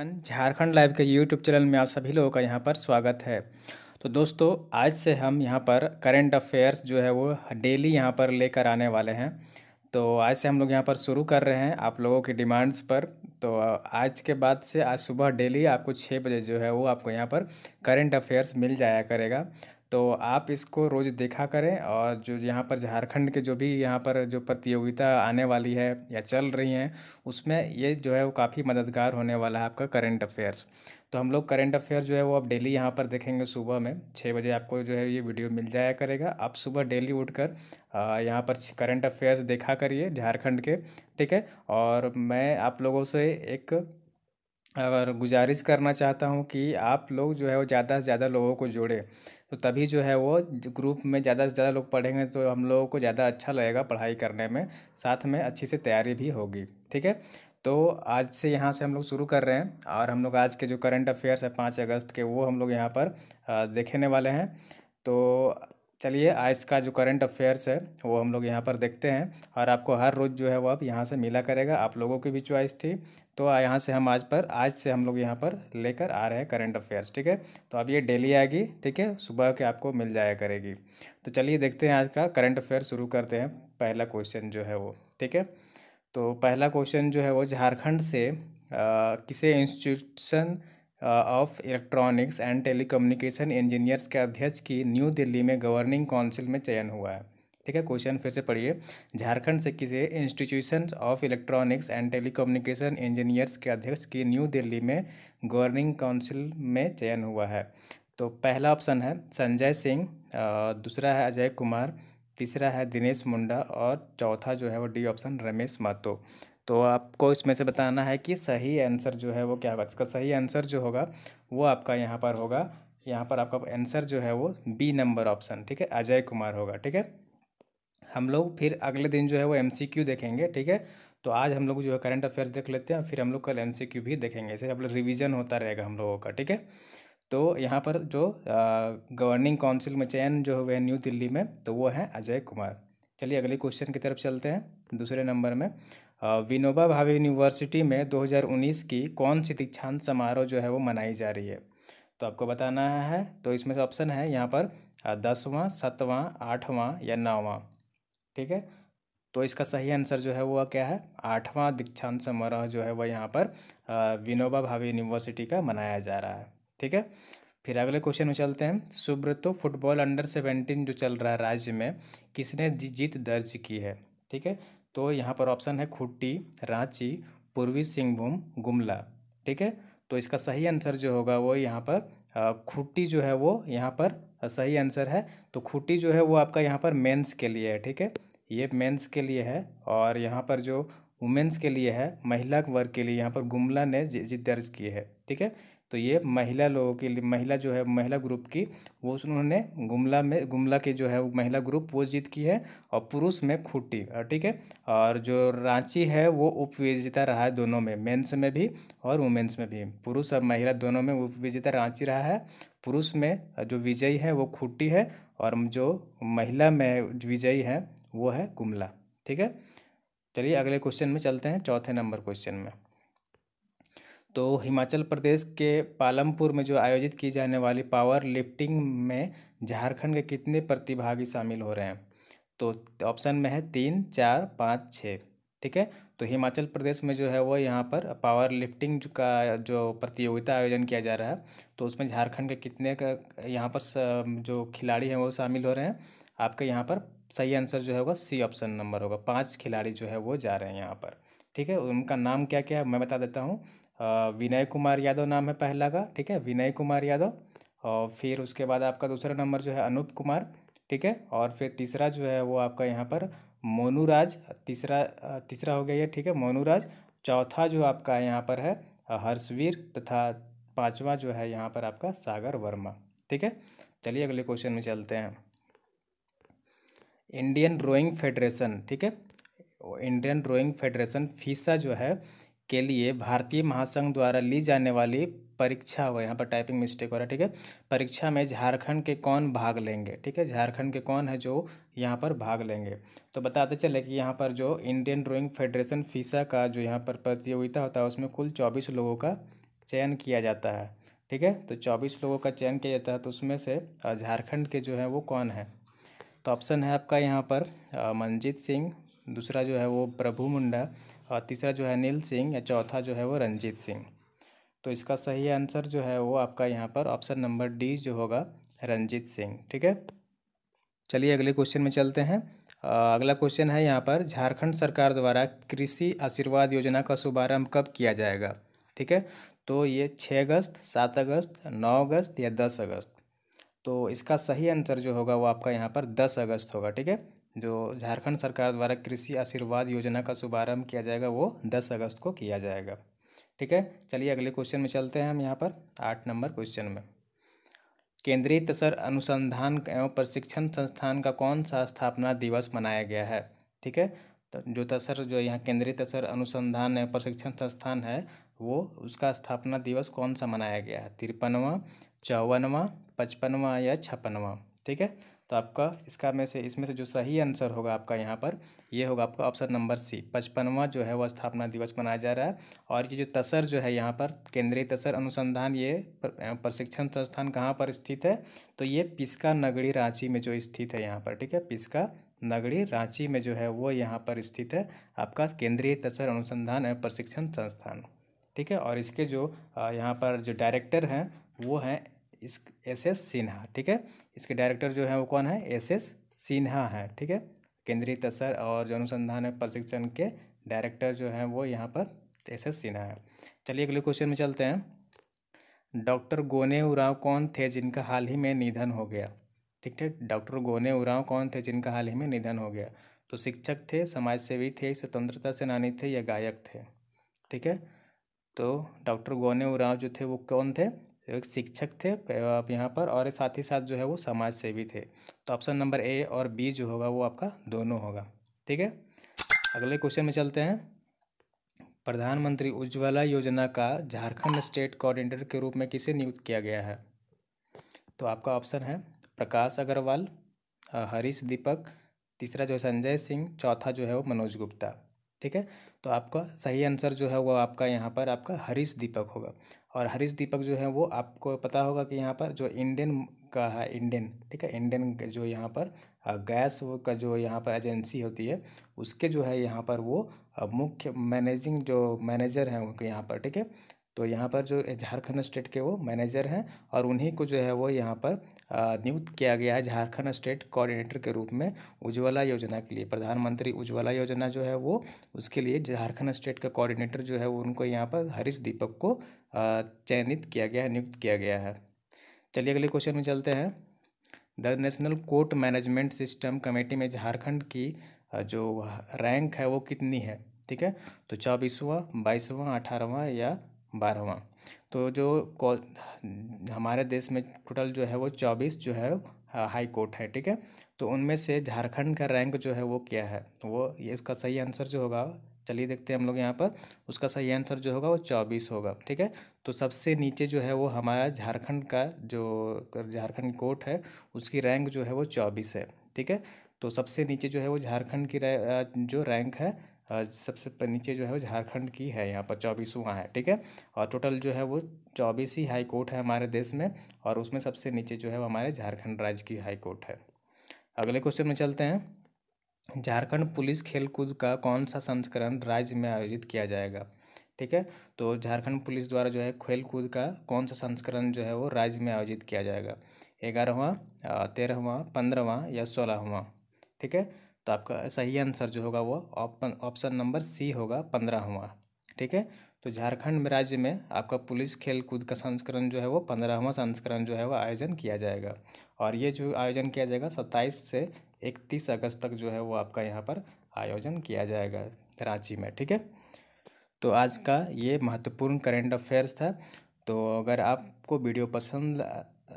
everyone Jharkhand live के YouTube channel में आप सभी लोगों का यहाँ पर स्वागत है तो दोस्तों आज से हम यहाँ पर करेंट अफेयर्स जो है वो डेली यहाँ पर लेकर आने वाले हैं तो आज से हम लोग यहाँ पर शुरू कर रहे हैं आप लोगों की डिमांड्स पर तो आज के बाद से आज सुबह डेली आपको छः बजे जो है वो आपको यहाँ पर करेंट अफेयर्स मिल जाया करेगा तो आप इसको रोज़ देखा करें और जो यहाँ पर झारखंड के जो भी यहाँ पर जो प्रतियोगिता आने वाली है या चल रही हैं उसमें ये जो है वो काफ़ी मददगार होने वाला है आपका करेंट अफेयर्स तो हम लोग करेंट अफेयर जो है वो आप डेली यहाँ पर देखेंगे सुबह में छः बजे आपको जो है ये वीडियो मिल जाया करेगा आप सुबह डेली उठ कर यहाँ पर करेंट अफेयर्स देखा करिए झारखंड के ठीक है और मैं आप लोगों से एक और गुजारिश करना चाहता हूँ कि आप लोग जो है वो ज़्यादा से ज़्यादा लोगों को जोड़े तो तभी जो है वो ग्रुप में ज़्यादा से ज़्यादा लोग पढ़ेंगे तो हम लोगों को ज़्यादा अच्छा लगेगा पढ़ाई करने में साथ में अच्छी से तैयारी भी होगी ठीक है तो आज से यहाँ से हम लोग शुरू कर रहे हैं और हम लोग आज के जो करंट अफेयर्स है पाँच अगस्त के वो हम लोग यहाँ पर देखने वाले हैं तो चलिए आज का जो करंट अफेयर्स है वो हम लोग यहाँ पर देखते हैं और आपको हर रोज़ जो है वो आप यहाँ से मिला करेगा आप लोगों की भी चॉइस थी तो यहाँ से हम आज पर आज से हम लोग यहाँ पर लेकर आ रहे हैं करंट अफेयर्स ठीक है तो अब ये डेली आएगी ठीक है सुबह के आपको मिल जाया करेगी तो चलिए देखते हैं आज का करंट अफेयर शुरू करते हैं पहला क्वेश्चन जो है वो ठीक है तो पहला क्वेश्चन जो है वो झारखंड से आ, किसे institution of electronics and telecommunication engineers के अध्यक्ष की न्यू दिल्ली में गवर्निंग काउंसिल में चयन हुआ है ठीक है क्वेश्चन फिर से पढ़िए झारखंड से किसे institution of electronics and telecommunication engineers के अध्यक्ष की न्यू दिल्ली में गवर्निंग काउंसिल में चयन हुआ है तो पहला ऑप्शन है संजय सिंह दूसरा है अजय कुमार तीसरा है दिनेश मुंडा और चौथा जो है वो डी ऑप्शन रमेश महतो तो आपको इसमें से बताना है कि सही आंसर जो है वो क्या होगा इसका सही आंसर जो होगा वो आपका यहाँ पर होगा यहाँ पर आपका आंसर जो है वो बी नंबर ऑप्शन ठीक है अजय कुमार होगा ठीक है हम लोग फिर अगले दिन जो है वो एमसीक्यू देखेंगे ठीक है तो आज हम लोग जो है करंट अफेयर्स देख लेते हैं फिर हम लोग कल एम भी देखेंगे इसे आप लोग रिविज़न होता रहेगा हम लोगों का ठीक है तो यहाँ पर जो गवर्निंग काउंसिल में चयन जो हुए हैं न्यू दिल्ली में तो वो है अजय कुमार चलिए अगले क्वेश्चन की तरफ चलते हैं दूसरे नंबर में विनोबा भावे यूनिवर्सिटी में 2019 की कौन सी दीक्षांत समारोह जो है वो मनाई जा रही है तो आपको बताना है तो इसमें से ऑप्शन है यहाँ पर दसवां सतवां आठवां या नौवां ठीक है तो इसका सही आंसर जो है वो क्या है आठवां दीक्षांत समारोह जो है वह यहाँ पर विनोबा भावे यूनिवर्सिटी का मनाया जा रहा है ठीक है फिर अगले क्वेश्चन में चलते हैं सुब्रतो फुटबॉल अंडर सेवेंटीन जो चल रहा है राज्य में किसने जीत दर्ज की है ठीक है तो यहाँ पर ऑप्शन है खुट्टी रांची पूर्वी सिंहभूम गुमला ठीक है तो इसका सही आंसर जो होगा वो यहाँ पर खुट्टी जो है वो यहाँ पर सही आंसर है तो खुट्टी जो है वो आपका यहाँ पर मेंस के लिए है ठीक है ये मेंस के लिए है और यहाँ पर जो वुमेन्स के लिए है महिला वर्ग के लिए यहाँ पर गुमला ने जीत दर्ज की है ठीक है तो ये महिला लोगों के लिए महिला जो है महिला ग्रुप की वो उन्होंने गुमला में गुमला के जो है महिला ग्रुप वो जीत की है और पुरुष में खूटी ठीक है और जो रांची है वो उपविजेता रहा है दोनों में मेंस में भी और वुमेन्स में भी पुरुष और महिला दोनों में उपविजेता रांची रहा है पुरुष में जो विजयी है वो खूटी है और जो महिला में विजयी है वो है गुमला ठीक है चलिए अगले क्वेश्चन में चलते हैं चौथे नंबर क्वेश्चन में तो हिमाचल प्रदेश के पालमपुर में जो आयोजित की जाने वाली पावर लिफ्टिंग में झारखंड के कितने प्रतिभागी शामिल हो रहे हैं तो ऑप्शन में है तीन चार पाँच छः ठीक है तो हिमाचल प्रदेश में जो है वो यहाँ पर पावर लिफ्टिंग का जो प्रतियोगिता आयोजन किया जा रहा है तो उसमें झारखंड के कितने का यहाँ पर जो खिलाड़ी हैं वो शामिल हो रहे हैं आपके यहाँ पर सही आंसर जो होगा सी ऑप्शन नंबर होगा पांच खिलाड़ी जो है वो जा रहे हैं यहाँ पर ठीक है उनका नाम क्या क्या है मैं बता देता हूँ विनय कुमार यादव नाम है पहला का ठीक है विनय कुमार यादव और फिर उसके बाद आपका दूसरा नंबर जो है अनूप कुमार ठीक है और फिर तीसरा जो है वो आपका यहाँ पर मोनूराज तीसरा तीसरा हो गया ये ठीक है मोनूराज चौथा जो आपका यहाँ पर है हर्षवीर तथा पांचवा जो है यहाँ पर आपका सागर वर्मा ठीक है चलिए अगले क्वेश्चन में चलते हैं इंडियन रोइंग फेडरेशन ठीक है इंडियन रोइंग फेडरेशन फीसा जो है के लिए भारतीय महासंघ द्वारा ली जाने वाली परीक्षा हुआ यहाँ पर टाइपिंग मिस्टेक हो रहा है ठीक है परीक्षा में झारखंड के कौन भाग लेंगे ठीक है झारखंड के कौन है जो यहाँ पर भाग लेंगे तो बताते चले कि यहाँ पर जो इंडियन रोइंग फेडरेशन फीसा का जो यहाँ पर प्रतियोगिता होता है उसमें कुल चौबीस लोगों का चयन किया जाता है ठीक है तो चौबीस लोगों का चयन किया जाता है तो उसमें से झारखंड के जो है वो कौन है तो ऑप्शन है आपका यहाँ पर मनजीत सिंह दूसरा जो है वो प्रभु मुंडा और तीसरा जो है अनिल सिंह या चौथा जो है वो रंजीत सिंह तो इसका सही आंसर जो है वो आपका यहाँ पर ऑप्शन नंबर डी जो होगा रंजीत सिंह ठीक है चलिए अगले क्वेश्चन में चलते हैं आ, अगला क्वेश्चन है यहाँ पर झारखंड सरकार द्वारा कृषि आशीर्वाद योजना का शुभारंभ कब किया जाएगा ठीक है तो ये छः अगस्त सात अगस्त नौ अगस्त या दस अगस्त तो इसका सही आंसर जो होगा वो आपका यहाँ पर दस अगस्त होगा ठीक है जो झारखंड सरकार द्वारा कृषि आशीर्वाद योजना का शुभारंभ किया जाएगा वो दस अगस्त को किया जाएगा ठीक है चलिए अगले क्वेश्चन में चलते हैं हम यहाँ पर आठ नंबर क्वेश्चन में केंद्रीय तसर अनुसंधान एवं प्रशिक्षण संस्थान का कौन सा स्थापना दिवस मनाया गया है ठीक है तो जो तसर जो यहाँ केंद्रीय तसर अनुसंधान एवं प्रशिक्षण संस्थान है वो उसका स्थापना दिवस कौन सा मनाया गया है तिरपनवा चौवनवा पचपनवा या छप्पनवा ठीक है तो आपका इसका में से इसमें से जो सही आंसर होगा आपका यहाँ पर ये होगा आपका ऑप्शन नंबर सी पचपनवा जो है वह स्थापना दिवस मनाया जा रहा है और ये जो तसर जो है यहाँ पर केंद्रीय तसर अनुसंधान ये प्रशिक्षण संस्थान कहाँ पर स्थित है तो ये पिस्का नगरी रांची में जो स्थित है यहाँ पर ठीक है पिस्का नगरी रांची में जो है वो यहाँ पर स्थित है आपका केंद्रीय तसर अनुसंधान एवं प्रशिक्षण संस्थान ठीक है और इसके जो यहाँ पर जो डायरेक्टर हैं वो हैं इस एस एस सिन्हा ठीक है इसके डायरेक्टर जो है वो कौन है एस एस सिन्हा है ठीक है केंद्रीय तसर और जो अनुसंधान प्रशिक्षण के डायरेक्टर जो है वो यहाँ पर एस एस सिन्हा है चलिए अगले क्वेश्चन में चलते हैं डॉक्टर गोने उराव कौन थे जिनका हाल ही में निधन हो गया ठीक ठीक डॉक्टर गोने उराव कौन थे जिनका हाल ही में निधन हो गया तो शिक्षक थे समाजसेवी थे स्वतंत्रता सेनानी थे या गायक थे ठीक है तो डॉक्टर गोने उराव जो थे वो कौन थे एक शिक्षक थे आप यहाँ पर और साथ ही साथ जो है वो समाज सेवी थे तो ऑप्शन नंबर ए और बी जो होगा वो आपका दोनों होगा ठीक है अगले क्वेश्चन में चलते हैं प्रधानमंत्री उज्ज्वला योजना का झारखंड स्टेट कोऑर्डिनेटर के रूप में किसे नियुक्त किया गया है तो आपका ऑप्शन है प्रकाश अग्रवाल हरीश दीपक तीसरा जो है संजय सिंह चौथा जो है वो मनोज गुप्ता ठीक है तो आपका सही आंसर जो है वो आपका यहाँ पर आपका हरीश दीपक होगा और हरीश दीपक जो है वो आपको पता होगा कि यहाँ पर जो इंडियन का है इंडियन ठीक है इंडियन जो यहाँ पर गैस का जो यहाँ पर एजेंसी होती है उसके जो है यहाँ पर वो मुख्य मैनेजिंग जो मैनेजर हैं उनके यहाँ पर ठीक है तो यहाँ पर जो झारखंड स्टेट के वो मैनेजर हैं और उन्हीं को जो है वो यहाँ पर नियुक्त किया गया है झारखंड स्टेट कोऑर्डिनेटर के रूप में उज्ज्वला योजना के लिए प्रधानमंत्री उज्ज्वला योजना जो है वो उसके लिए झारखंड स्टेट का कोऑर्डिनेटर जो है वो उनको यहाँ पर हरीश दीपक को चयनित किया गया है नियुक्त किया गया है चलिए अगले क्वेश्चन में चलते हैं the national court management system committee में झारखंड की जो रैंक है वो कितनी है ठीक है तो चौबीसवाँ बाईसवां अठारहवा या बारहवां तो जो हमारे देश में टोटल जो है वो चौबीस जो है हाँ, हाई कोर्ट है ठीक है तो उनमें से झारखंड का रैंक जो है वो क्या है तो वो ये इसका सही आंसर जो होगा चलिए देखते हैं हम लोग यहाँ पर उसका सही आंसर जो होगा वो चौबीस होगा ठीक है तो सबसे नीचे जो है वो हमारा झारखंड का जो झारखंड कोर्ट है उसकी रैंक जो है वो चौबीस है ठीक है तो सबसे नीचे जो है वो झारखंड की जो रैंक है सबसे नीचे जो है वो झारखंड की है यहाँ पर वहाँ है ठीक है और टोटल जो है वो चौबीस ही हाई कोर्ट है हमारे देश में और उसमें सबसे नीचे जो है वो हमारे झारखंड राज्य की हाई कोर्ट है अगले क्वेश्चन में चलते हैं झारखंड पुलिस खेलकूद का कौन सा संस्करण राज्य में आयोजित किया जाएगा ठीक है तो झारखंड पुलिस द्वारा जो है खेल कूद का कौन सा संस्करण जो है वो राज्य में आयोजित किया जाएगा ग्यारहवा तेरहवा पंद्रहवा या सोलहवा ठीक है तो आपका सही आंसर जो होगा वो ऑप्शन नंबर सी होगा पंद्रहवा ठीक है तो झारखंड में राज्य में आपका पुलिस खेल कूद का संस्करण जो है वो पंद्रहवा संस्करण जो है वो आयोजन किया जाएगा और ये जो आयोजन किया जाएगा सत्ताईस से इकतीस अगस्त तक जो है वो आपका यहाँ पर आयोजन किया जाएगा रांची में ठीक है तो आज का ये महत्वपूर्ण करेंट अफेयर्स था तो अगर आपको वीडियो पसंद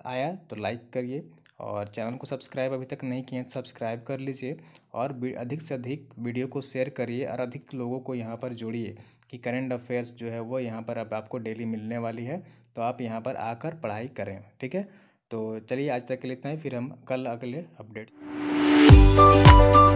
आया तो लाइक करिए और चैनल को सब्सक्राइब अभी तक नहीं किए हैं तो सब्सक्राइब कर लीजिए और अधिक से अधिक वीडियो को शेयर करिए और अधिक लोगों को यहाँ पर जोड़िए कि करेंट अफेयर्स जो है वो यहाँ पर अब आपको डेली मिलने वाली है तो आप यहाँ पर आकर पढ़ाई करें ठीक है तो चलिए आज तक के लिए इतना ही फिर हम कल अगले अपडेट्स